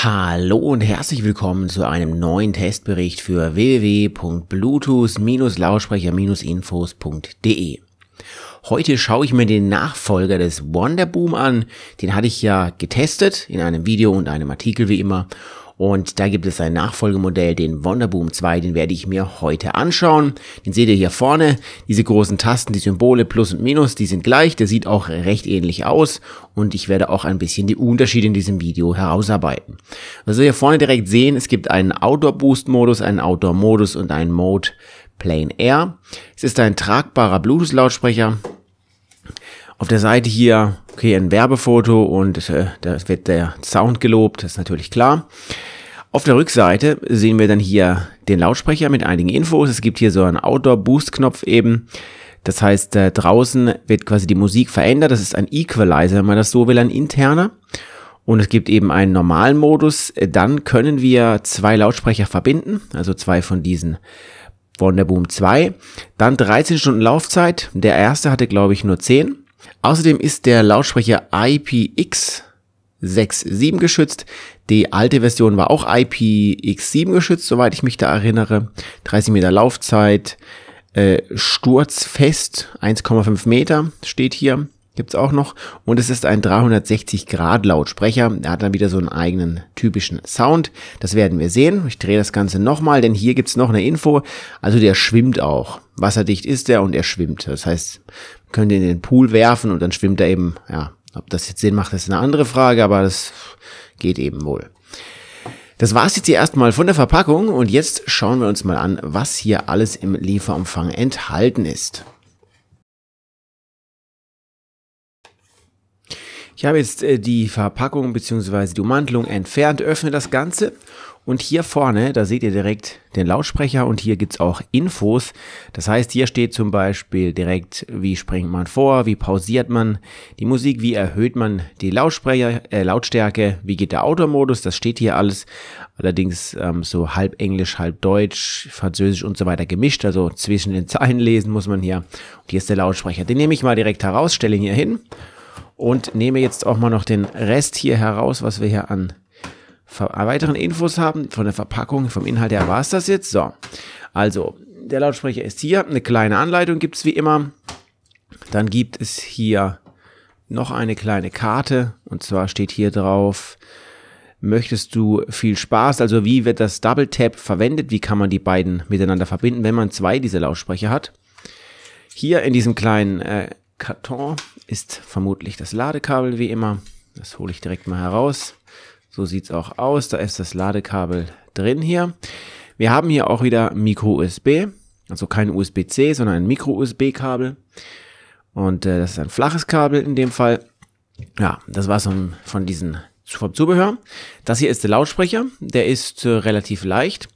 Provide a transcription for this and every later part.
Hallo und herzlich willkommen zu einem neuen Testbericht für www.bluetooth-lautsprecher-infos.de. Heute schaue ich mir den Nachfolger des Wonderboom an. Den hatte ich ja getestet in einem Video und einem Artikel wie immer. Und da gibt es ein Nachfolgemodell, den Wonderboom 2, den werde ich mir heute anschauen. Den seht ihr hier vorne. Diese großen Tasten, die Symbole Plus und Minus, die sind gleich. Der sieht auch recht ähnlich aus. Und ich werde auch ein bisschen die Unterschiede in diesem Video herausarbeiten. Was also wir hier vorne direkt sehen, es gibt einen Outdoor Boost Modus, einen Outdoor Modus und einen Mode Plain Air. Es ist ein tragbarer Bluetooth Lautsprecher. Auf der Seite hier, okay, ein Werbefoto und äh, da wird der Sound gelobt, das ist natürlich klar. Auf der Rückseite sehen wir dann hier den Lautsprecher mit einigen Infos. Es gibt hier so einen Outdoor-Boost-Knopf eben. Das heißt, äh, draußen wird quasi die Musik verändert. Das ist ein Equalizer, wenn man das so will, ein interner. Und es gibt eben einen normalen Modus. Dann können wir zwei Lautsprecher verbinden, also zwei von diesen Wonderboom 2. Dann 13 Stunden Laufzeit. Der erste hatte, glaube ich, nur 10. Außerdem ist der Lautsprecher IPX67 geschützt. Die alte Version war auch IPX7 geschützt, soweit ich mich da erinnere. 30 Meter Laufzeit, äh, sturzfest, 1,5 Meter steht hier gibt's auch noch. Und es ist ein 360-Grad-Lautsprecher. der hat dann wieder so einen eigenen typischen Sound. Das werden wir sehen. Ich drehe das Ganze nochmal, denn hier gibt's noch eine Info. Also der schwimmt auch. Wasserdicht ist er und er schwimmt. Das heißt, können den in den Pool werfen und dann schwimmt er eben. Ja, ob das jetzt Sinn macht, ist eine andere Frage, aber das geht eben wohl. Das war es jetzt hier erstmal von der Verpackung und jetzt schauen wir uns mal an, was hier alles im Lieferumfang enthalten ist. Ich habe jetzt äh, die Verpackung bzw. die Ummantelung entfernt, öffne das Ganze und hier vorne, da seht ihr direkt den Lautsprecher und hier gibt's auch Infos. Das heißt, hier steht zum Beispiel direkt, wie springt man vor, wie pausiert man die Musik, wie erhöht man die Lautsprecher, äh, Lautstärke, wie geht der Automodus, das steht hier alles. Allerdings ähm, so halb Englisch, halb Deutsch, Französisch und so weiter gemischt. Also zwischen den Zeilen lesen muss man hier. Und hier ist der Lautsprecher. Den nehme ich mal direkt heraus, stelle ihn hier hin und nehme jetzt auch mal noch den Rest hier heraus, was wir hier an weiteren Infos haben. Von der Verpackung, vom Inhalt her war es das jetzt. So, also der Lautsprecher ist hier. Eine kleine Anleitung gibt es wie immer. Dann gibt es hier noch eine kleine Karte. Und zwar steht hier drauf, möchtest du viel Spaß? Also wie wird das Double Tap verwendet? Wie kann man die beiden miteinander verbinden, wenn man zwei dieser Lautsprecher hat? Hier in diesem kleinen äh, Karton ist vermutlich das Ladekabel wie immer. Das hole ich direkt mal heraus. So sieht es auch aus. Da ist das Ladekabel drin hier. Wir haben hier auch wieder Micro-USB, also kein USB-C, sondern ein Micro-USB-Kabel. Und äh, das ist ein flaches Kabel in dem Fall. Ja, das war's von, von diesen vom Zubehör. Das hier ist der Lautsprecher, der ist äh, relativ leicht.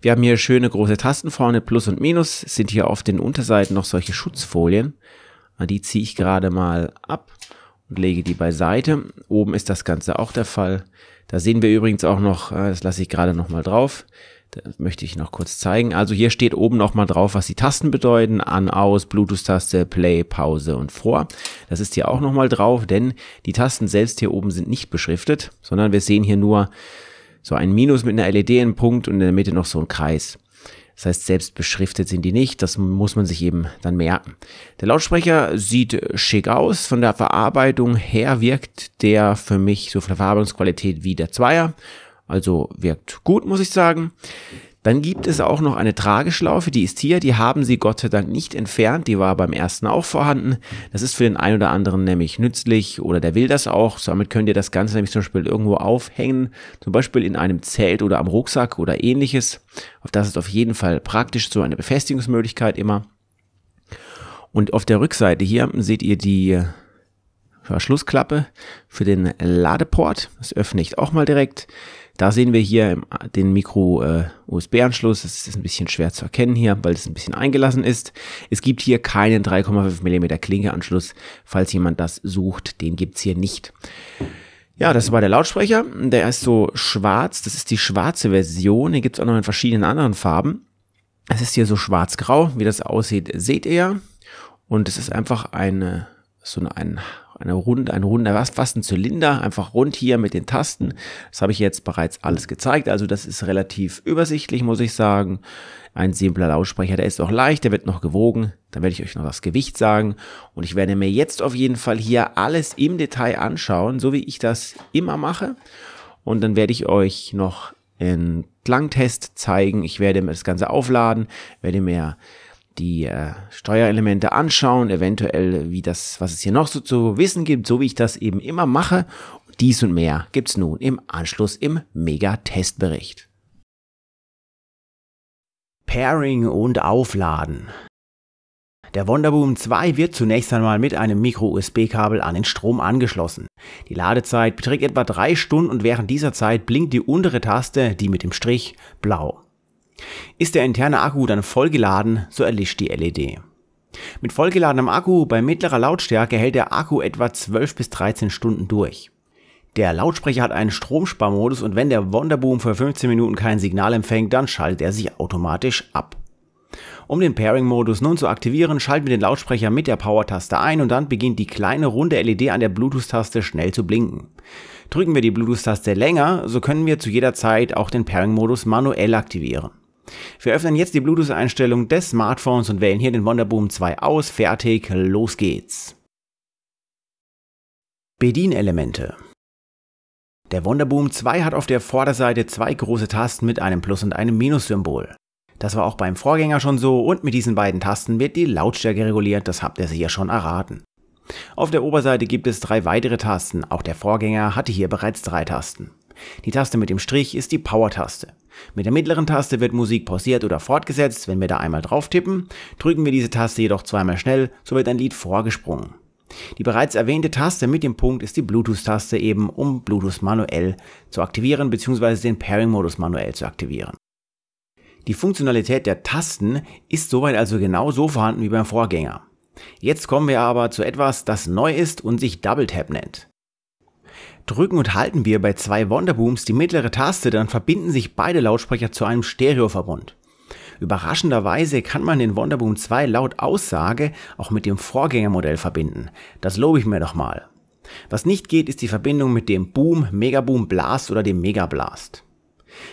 Wir haben hier schöne große Tasten vorne, Plus und Minus, sind hier auf den Unterseiten noch solche Schutzfolien. Ah, die ziehe ich gerade mal ab und lege die beiseite. Oben ist das Ganze auch der Fall. Da sehen wir übrigens auch noch, äh, das lasse ich gerade nochmal drauf, das möchte ich noch kurz zeigen. Also hier steht oben nochmal drauf, was die Tasten bedeuten. An, aus, Bluetooth-Taste, Play, Pause und vor. Das ist hier auch nochmal drauf, denn die Tasten selbst hier oben sind nicht beschriftet, sondern wir sehen hier nur so ein Minus mit einer LED im Punkt und in der Mitte noch so ein Kreis. Das heißt, selbst beschriftet sind die nicht. Das muss man sich eben dann merken. Der Lautsprecher sieht schick aus. Von der Verarbeitung her wirkt der für mich so von der Verarbeitungsqualität wie der Zweier. Also wirkt gut, muss ich sagen. Dann gibt es auch noch eine Trageschlaufe, die ist hier, die haben sie Gott sei Dank nicht entfernt, die war beim ersten auch vorhanden. Das ist für den einen oder anderen nämlich nützlich oder der will das auch. Damit könnt ihr das Ganze nämlich zum Beispiel irgendwo aufhängen, zum Beispiel in einem Zelt oder am Rucksack oder ähnliches. Auf Das ist auf jeden Fall praktisch, so eine Befestigungsmöglichkeit immer. Und auf der Rückseite hier seht ihr die Verschlussklappe für den Ladeport. Das öffne ich auch mal direkt. Da sehen wir hier den Micro-USB-Anschluss. Äh, das ist ein bisschen schwer zu erkennen hier, weil es ein bisschen eingelassen ist. Es gibt hier keinen 3,5 mm Klinke-Anschluss. Falls jemand das sucht, den gibt's hier nicht. Ja, das war der Lautsprecher. Der ist so schwarz. Das ist die schwarze Version. Den gibt's auch noch in verschiedenen anderen Farben. Es ist hier so schwarz-grau. Wie das aussieht, seht ihr. Und es ist einfach eine, so eine, ein eine rund, ein runder, was, was ein Zylinder, einfach rund hier mit den Tasten. Das habe ich jetzt bereits alles gezeigt. Also das ist relativ übersichtlich, muss ich sagen. Ein simpler Lautsprecher, der ist auch leicht, der wird noch gewogen. Dann werde ich euch noch das Gewicht sagen. Und ich werde mir jetzt auf jeden Fall hier alles im Detail anschauen, so wie ich das immer mache. Und dann werde ich euch noch einen Klangtest zeigen. Ich werde mir das Ganze aufladen, werde mir die äh, Steuerelemente anschauen, eventuell wie das, was es hier noch so zu wissen gibt, so wie ich das eben immer mache. Dies und mehr gibt's nun im Anschluss im Mega-Testbericht. Pairing und Aufladen. Der Wonderboom 2 wird zunächst einmal mit einem Micro-USB-Kabel an den Strom angeschlossen. Die Ladezeit beträgt etwa 3 Stunden und während dieser Zeit blinkt die untere Taste, die mit dem Strich, blau. Ist der interne Akku dann vollgeladen, so erlischt die LED. Mit vollgeladenem Akku bei mittlerer Lautstärke hält der Akku etwa 12 bis 13 Stunden durch. Der Lautsprecher hat einen Stromsparmodus und wenn der Wonderboom für 15 Minuten kein Signal empfängt, dann schaltet er sich automatisch ab. Um den Pairing-Modus nun zu aktivieren, schalten wir den Lautsprecher mit der Power-Taste ein und dann beginnt die kleine runde LED an der Bluetooth-Taste schnell zu blinken. Drücken wir die Bluetooth-Taste länger, so können wir zu jeder Zeit auch den Pairing-Modus manuell aktivieren. Wir öffnen jetzt die Bluetooth-Einstellung des Smartphones und wählen hier den Wonderboom 2 aus. Fertig, los geht's. Bedienelemente. Der Wonderboom 2 hat auf der Vorderseite zwei große Tasten mit einem Plus- und einem Minus-Symbol. Das war auch beim Vorgänger schon so und mit diesen beiden Tasten wird die Lautstärke reguliert, das habt ihr sicher schon erraten. Auf der Oberseite gibt es drei weitere Tasten, auch der Vorgänger hatte hier bereits drei Tasten. Die Taste mit dem Strich ist die Power-Taste. Mit der mittleren Taste wird Musik pausiert oder fortgesetzt, wenn wir da einmal drauf tippen, drücken wir diese Taste jedoch zweimal schnell, so wird ein Lied vorgesprungen. Die bereits erwähnte Taste mit dem Punkt ist die Bluetooth-Taste eben, um Bluetooth manuell zu aktivieren bzw. den Pairing-Modus manuell zu aktivieren. Die Funktionalität der Tasten ist soweit also genau so vorhanden wie beim Vorgänger. Jetzt kommen wir aber zu etwas, das neu ist und sich Double Tap nennt. Drücken und halten wir bei zwei Wonderbooms die mittlere Taste, dann verbinden sich beide Lautsprecher zu einem Stereoverbund. Überraschenderweise kann man den Wonderboom 2 laut Aussage auch mit dem Vorgängermodell verbinden. Das lobe ich mir doch mal. Was nicht geht, ist die Verbindung mit dem Boom, Megaboom, Blast oder dem Megablast.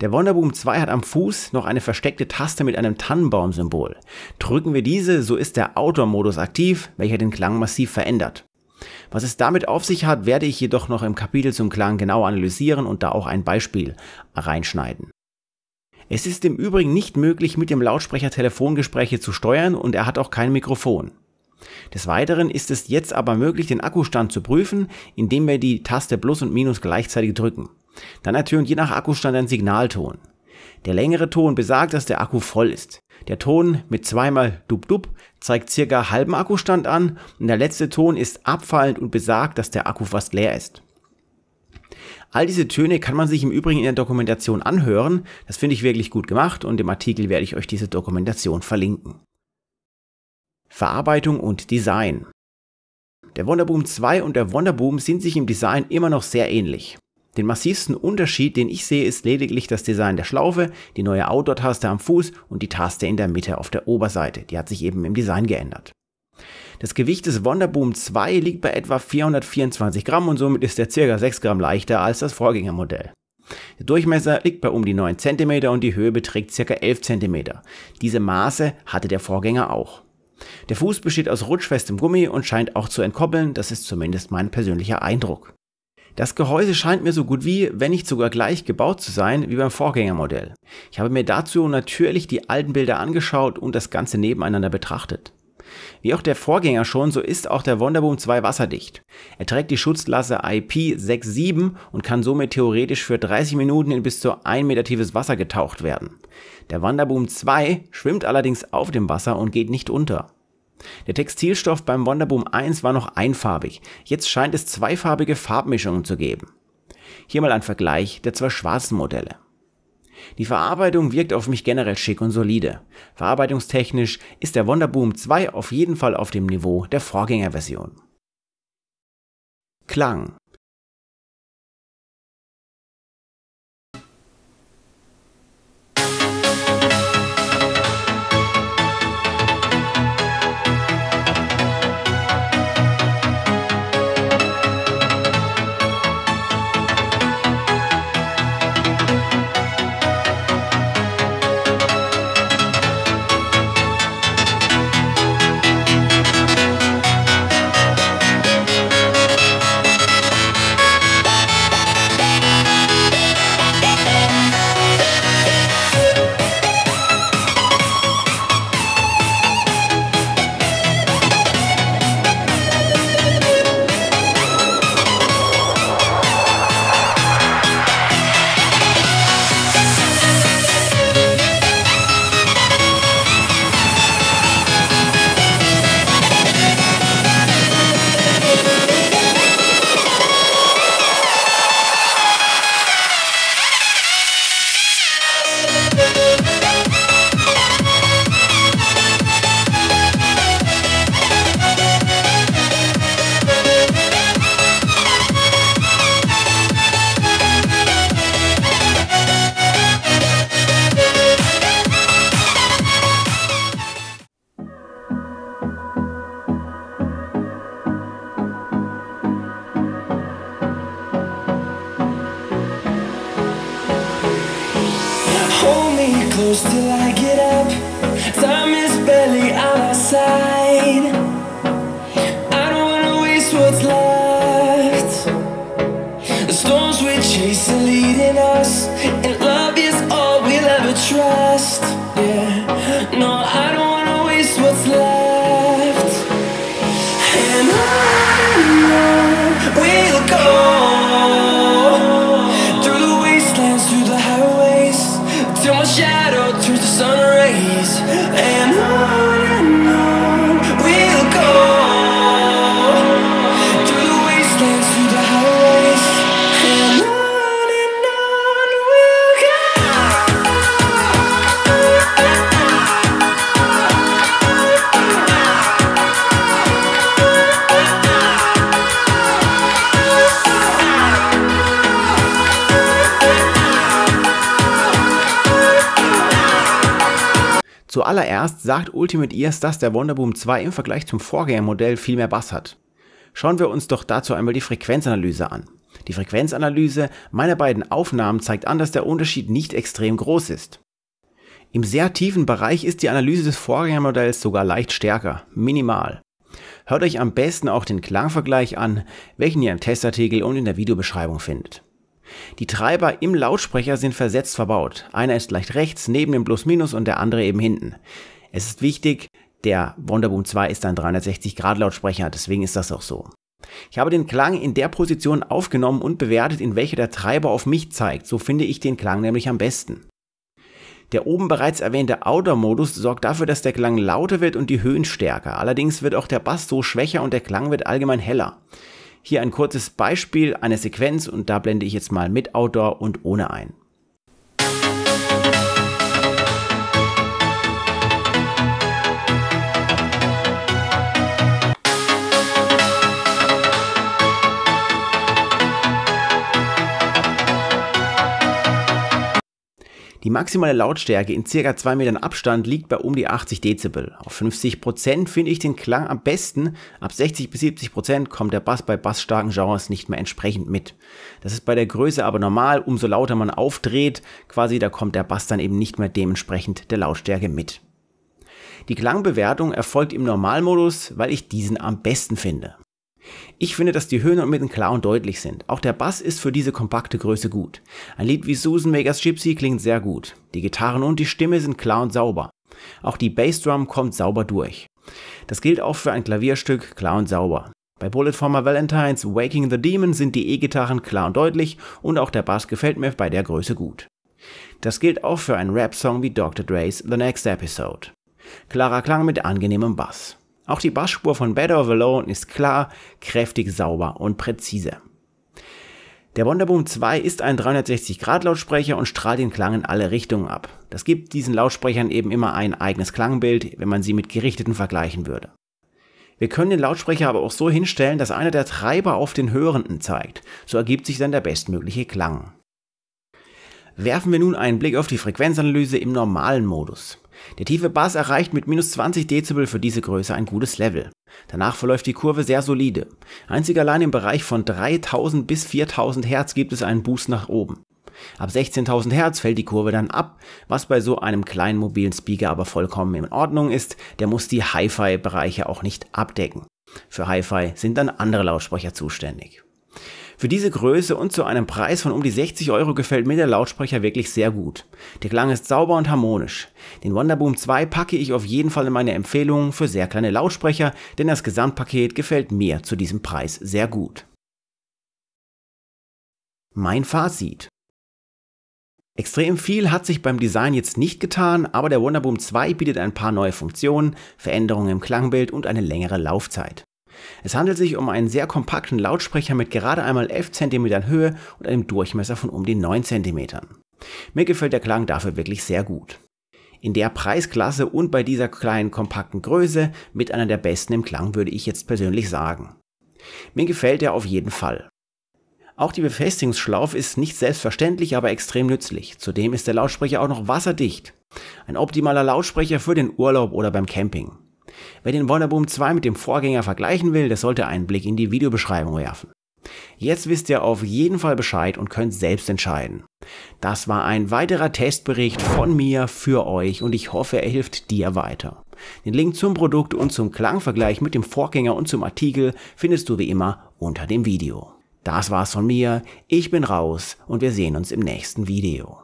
Der Wonderboom 2 hat am Fuß noch eine versteckte Taste mit einem Tannenbaum-Symbol. Drücken wir diese, so ist der Outdoor-Modus aktiv, welcher den Klang massiv verändert. Was es damit auf sich hat, werde ich jedoch noch im Kapitel zum Klang genau analysieren und da auch ein Beispiel reinschneiden. Es ist im Übrigen nicht möglich, mit dem Lautsprecher Telefongespräche zu steuern und er hat auch kein Mikrofon. Des Weiteren ist es jetzt aber möglich, den Akkustand zu prüfen, indem wir die Taste Plus und Minus gleichzeitig drücken. Dann ertönt je nach Akkustand ein Signalton. Der längere Ton besagt, dass der Akku voll ist. Der Ton mit zweimal Dub Dub zeigt circa halben Akkustand an und der letzte Ton ist abfallend und besagt, dass der Akku fast leer ist. All diese Töne kann man sich im Übrigen in der Dokumentation anhören. Das finde ich wirklich gut gemacht und im Artikel werde ich euch diese Dokumentation verlinken. Verarbeitung und Design. Der Wonderboom 2 und der Wonderboom sind sich im Design immer noch sehr ähnlich. Den massivsten Unterschied, den ich sehe, ist lediglich das Design der Schlaufe, die neue Outdoor-Taste am Fuß und die Taste in der Mitte auf der Oberseite. Die hat sich eben im Design geändert. Das Gewicht des Wonderboom 2 liegt bei etwa 424 Gramm und somit ist er ca. 6 Gramm leichter als das Vorgängermodell. Der Durchmesser liegt bei um die 9 cm und die Höhe beträgt ca. 11 cm. Diese Maße hatte der Vorgänger auch. Der Fuß besteht aus rutschfestem Gummi und scheint auch zu entkoppeln, das ist zumindest mein persönlicher Eindruck. Das Gehäuse scheint mir so gut wie, wenn nicht sogar gleich gebaut zu sein wie beim Vorgängermodell. Ich habe mir dazu natürlich die alten Bilder angeschaut und das Ganze nebeneinander betrachtet. Wie auch der Vorgänger schon, so ist auch der Wonderboom 2 wasserdicht. Er trägt die Schutzklasse IP67 und kann somit theoretisch für 30 Minuten in bis zu 1 Meter tiefes Wasser getaucht werden. Der Wonderboom 2 schwimmt allerdings auf dem Wasser und geht nicht unter. Der Textilstoff beim Wonderboom 1 war noch einfarbig, jetzt scheint es zweifarbige Farbmischungen zu geben. Hier mal ein Vergleich der zwei schwarzen Modelle. Die Verarbeitung wirkt auf mich generell schick und solide. Verarbeitungstechnisch ist der Wonderboom 2 auf jeden Fall auf dem Niveau der Vorgängerversion. Klang Zuallererst sagt Ultimate Ears, dass der Wonderboom 2 im Vergleich zum Vorgängermodell viel mehr Bass hat. Schauen wir uns doch dazu einmal die Frequenzanalyse an. Die Frequenzanalyse meiner beiden Aufnahmen zeigt an, dass der Unterschied nicht extrem groß ist. Im sehr tiefen Bereich ist die Analyse des Vorgängermodells sogar leicht stärker, minimal. Hört euch am besten auch den Klangvergleich an, welchen ihr im Testartikel und in der Videobeschreibung findet. Die Treiber im Lautsprecher sind versetzt verbaut. Einer ist leicht rechts neben dem Plus-Minus und der andere eben hinten. Es ist wichtig, der Wonderboom 2 ist ein 360-Grad-Lautsprecher, deswegen ist das auch so. Ich habe den Klang in der Position aufgenommen und bewertet, in welcher der Treiber auf mich zeigt. So finde ich den Klang nämlich am besten. Der oben bereits erwähnte Outer-Modus sorgt dafür, dass der Klang lauter wird und die Höhen stärker. Allerdings wird auch der Bass so schwächer und der Klang wird allgemein heller. Hier ein kurzes Beispiel eine Sequenz und da blende ich jetzt mal mit Outdoor und ohne ein. Die maximale Lautstärke in ca. 2 Metern Abstand liegt bei um die 80 Dezibel. Auf 50% finde ich den Klang am besten, ab 60 bis 70% kommt der Bass bei bassstarken Genres nicht mehr entsprechend mit. Das ist bei der Größe aber normal, umso lauter man aufdreht, quasi da kommt der Bass dann eben nicht mehr dementsprechend der Lautstärke mit. Die Klangbewertung erfolgt im Normalmodus, weil ich diesen am besten finde. Ich finde, dass die Höhen und Mitten klar und deutlich sind. Auch der Bass ist für diese kompakte Größe gut. Ein Lied wie Susan Vegas Gypsy klingt sehr gut. Die Gitarren und die Stimme sind klar und sauber. Auch die Bassdrum kommt sauber durch. Das gilt auch für ein Klavierstück klar und sauber. Bei Bullet for Valentines Waking the Demon sind die E-Gitarren klar und deutlich und auch der Bass gefällt mir bei der Größe gut. Das gilt auch für einen Rap-Song wie Dr. Dre's The Next Episode. Klarer Klang mit angenehmem Bass. Auch die Bassspur von Better of Alone ist klar, kräftig, sauber und präzise. Der Wonderboom 2 ist ein 360-Grad-Lautsprecher und strahlt den Klang in alle Richtungen ab. Das gibt diesen Lautsprechern eben immer ein eigenes Klangbild, wenn man sie mit gerichteten vergleichen würde. Wir können den Lautsprecher aber auch so hinstellen, dass einer der Treiber auf den Hörenden zeigt. So ergibt sich dann der bestmögliche Klang. Werfen wir nun einen Blick auf die Frequenzanalyse im normalen Modus. Der tiefe Bass erreicht mit minus 20 Dezibel für diese Größe ein gutes Level. Danach verläuft die Kurve sehr solide. Einzig allein im Bereich von 3000 bis 4000 Hertz gibt es einen Boost nach oben. Ab 16.000 Hertz fällt die Kurve dann ab, was bei so einem kleinen mobilen Speaker aber vollkommen in Ordnung ist, der muss die Hi-Fi-Bereiche auch nicht abdecken. Für Hi-Fi sind dann andere Lautsprecher zuständig. Für diese Größe und zu einem Preis von um die 60 Euro gefällt mir der Lautsprecher wirklich sehr gut. Der Klang ist sauber und harmonisch. Den Wonderboom 2 packe ich auf jeden Fall in meine Empfehlungen für sehr kleine Lautsprecher, denn das Gesamtpaket gefällt mir zu diesem Preis sehr gut. Mein Fazit. Extrem viel hat sich beim Design jetzt nicht getan, aber der Wonderboom 2 bietet ein paar neue Funktionen, Veränderungen im Klangbild und eine längere Laufzeit. Es handelt sich um einen sehr kompakten Lautsprecher mit gerade einmal 11 cm Höhe und einem Durchmesser von um die 9 cm. Mir gefällt der Klang dafür wirklich sehr gut. In der Preisklasse und bei dieser kleinen kompakten Größe mit einer der besten im Klang würde ich jetzt persönlich sagen. Mir gefällt er auf jeden Fall. Auch die Befestigungsschlaufe ist nicht selbstverständlich, aber extrem nützlich. Zudem ist der Lautsprecher auch noch wasserdicht. Ein optimaler Lautsprecher für den Urlaub oder beim Camping. Wer den Wonderboom 2 mit dem Vorgänger vergleichen will, der sollte einen Blick in die Videobeschreibung werfen. Jetzt wisst ihr auf jeden Fall Bescheid und könnt selbst entscheiden. Das war ein weiterer Testbericht von mir für euch und ich hoffe, er hilft dir weiter. Den Link zum Produkt und zum Klangvergleich mit dem Vorgänger und zum Artikel findest du wie immer unter dem Video. Das war's von mir, ich bin raus und wir sehen uns im nächsten Video.